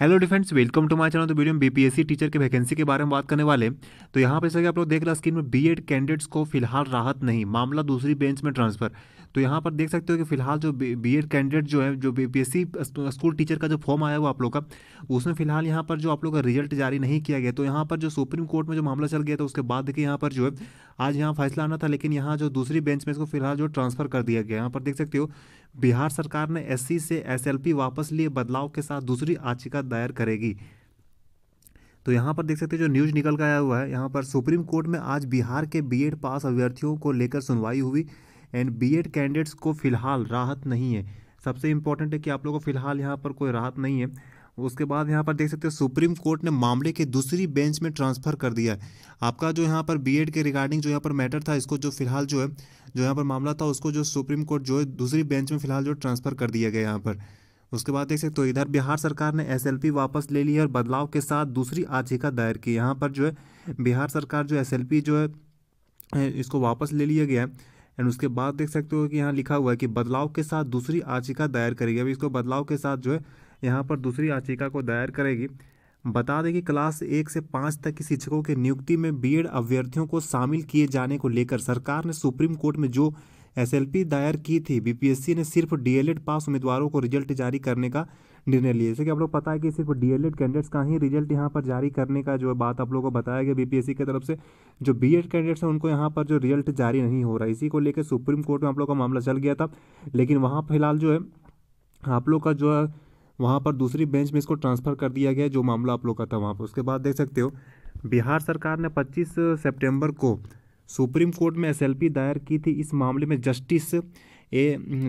hello defends welcome to my channel तो video में BPSC teacher के वैकेंसी के बारे में बात करने वाले तो यहाँ पे सर आप लोग देख रहे हैं स्क्रीन में बीएड कैंडिडेट्स को फिलहाल राहत नहीं मामला दूसरी बेंच में ट्रांसफर तो यहाँ पर देख सकते हो कि फिलहाल जो बीएड कैंडिडेट जो है जो बीपीएससी स्कूल टीचर का जो फॉर्म आया हुआ आप लोग का उसमें फिलहाल यहाँ पर जो आप लोग का रिजल्ट जारी नहीं किया गया तो यहाँ पर जो सुप्रीम कोर्ट में जो मामला चल गया था उसके बाद देखिए यहाँ पर जो है आज यहाँ फैसला आना था लेकिन यहाँ जो दूसरी बेंच में इसको फिलहाल जो ट्रांसफर कर दिया गया यहाँ पर देख सकते हो बिहार सरकार ने एस से एस वापस लिए बदलाव के साथ दूसरी याचिका दायर करेगी तो यहाँ पर देख सकते हैं जो न्यूज निकल कर आया हुआ है यहाँ पर सुप्रीम कोर्ट में आज बिहार के बीएड पास अभ्यर्थियों को लेकर सुनवाई हुई एंड बीएड कैंडिडेट्स को फिलहाल राहत नहीं है सबसे इम्पोर्टेंट है कि आप लोगों को फिलहाल यहाँ पर कोई राहत नहीं है उसके बाद यहाँ पर देख सकते हैं सुप्रीम कोर्ट ने मामले के दूसरी बेंच में ट्रांसफ़र कर दिया है आपका जो यहाँ पर बीएड के रिगार्डिंग जो यहाँ पर मैटर था इसको जो फिलहाल जो है जो यहाँ पर मामला था उसको जो सुप्रीम कोर्ट जो है दूसरी बेंच में फिलहाल जो ट्रांसफ़र कर दिया गया यहाँ पर उसके बाद देख सकते तो इधर बिहार सरकार ने एस वापस ले ली है और बदलाव के साथ दूसरी याचिका दायर की यहाँ पर जो है बिहार सरकार जो एस जो है इसको वापस ले लिया गया है एंड उसके बाद देख सकते हो कि यहाँ लिखा हुआ है कि बदलाव के साथ दूसरी याचिका दायर करेगी अभी इसको बदलाव के साथ जो है यहाँ पर दूसरी याचिका को दायर करेगी बता दें कि क्लास एक से पाँच तक के शिक्षकों के नियुक्ति में बीएड अभ्यर्थियों को शामिल किए जाने को लेकर सरकार ने सुप्रीम कोर्ट में जो एसएलपी दायर की थी बीपीएससी ने सिर्फ डीएलएड पास उम्मीदवारों को रिजल्ट जारी करने का निर्णय लिया जैसे कि आप लोग पता है कि सिर्फ डीएलएड कैंडिडेट्स का ही रिजल्ट यहाँ पर जारी करने का जो बात आप लोगों को बताया गया बीपीएससी की तरफ से जो बीएड कैंडिडेट्स हैं उनको यहाँ पर जो रिजल्ट जारी नहीं हो रहा इसी को लेकर सुप्रीम कोर्ट में आप लोग का मामला चल गया था लेकिन वहाँ फिलहाल जो है आप लोग का जो है वहाँ पर दूसरी बेंच में इसको ट्रांसफ़र कर दिया गया जो मामला आप लोग का था वहाँ पर उसके बाद देख सकते हो बिहार सरकार ने 25 सितंबर को सुप्रीम कोर्ट में एसएलपी दायर की थी इस मामले में justice A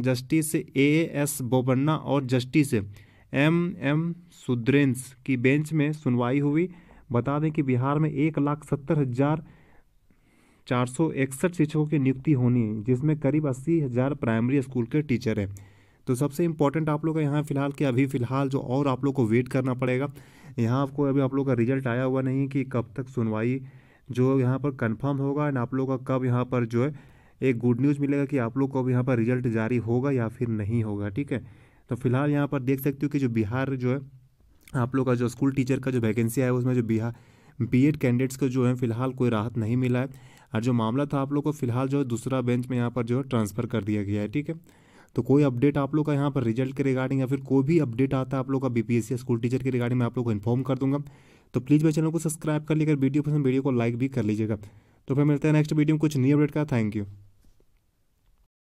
justice A S Bopanna और जस्टिस एम एम सुद्रेंस की बेंच में सुनवाई हुई बता दें कि बिहार में एक लाख सत्तर हज़ार चार सौ इकसठ शिक्षकों की नियुक्ति होनी है जिसमें करीब अस्सी हज़ार प्राइमरी स्कूल के टीचर हैं तो सबसे इम्पॉर्टेंट आप लोग का यहाँ फिलहाल कि अभी फ़िलहाल जो और आप लोग को वेट करना पड़ेगा यहाँ आपको अभी आप लोग का रिजल्ट आया हुआ नहीं कि कब तक सुनवाई जो यहाँ पर कन्फर्म होगा एंड आप लोग का कब यहाँ पर जो है एक गुड न्यूज़ मिलेगा कि आप लोग को अब यहाँ पर रिजल्ट जारी होगा या फिर नहीं होगा ठीक है तो फिलहाल यहाँ पर देख सकते हो कि जो बिहार जो है आप लोग का जो स्कूल टीचर का जो वैकेंसी है उसमें जो बिहार एड कैंडिडेट्स को जो है फिलहाल कोई राहत नहीं मिला है और जो मामला था आप लोग को फिलहाल जो है दूसरा बेंच में यहाँ पर जो है ट्रांसफ़र कर दिया गया है ठीक है तो कोई अपडेट आप लोग का यहाँ पर रिजल्ट के रिगार्डिंग या फिर कोई भी अपडेट आता है आप लोग का बीपीएससी या स्कूल टीचर के रिगार्डिंग मैं आप लोग को इन्फॉर्म कर दूंगा तो प्लीज़ मेरे चैनल को सब्सक्राइब कर लेकर वीडियो पसंद वीडियो को लाइक भी कर लीजिएगा तो फिर मिलते हैं नेक्स्ट वीडियो में कुछ नई अपडेट का थैंक यू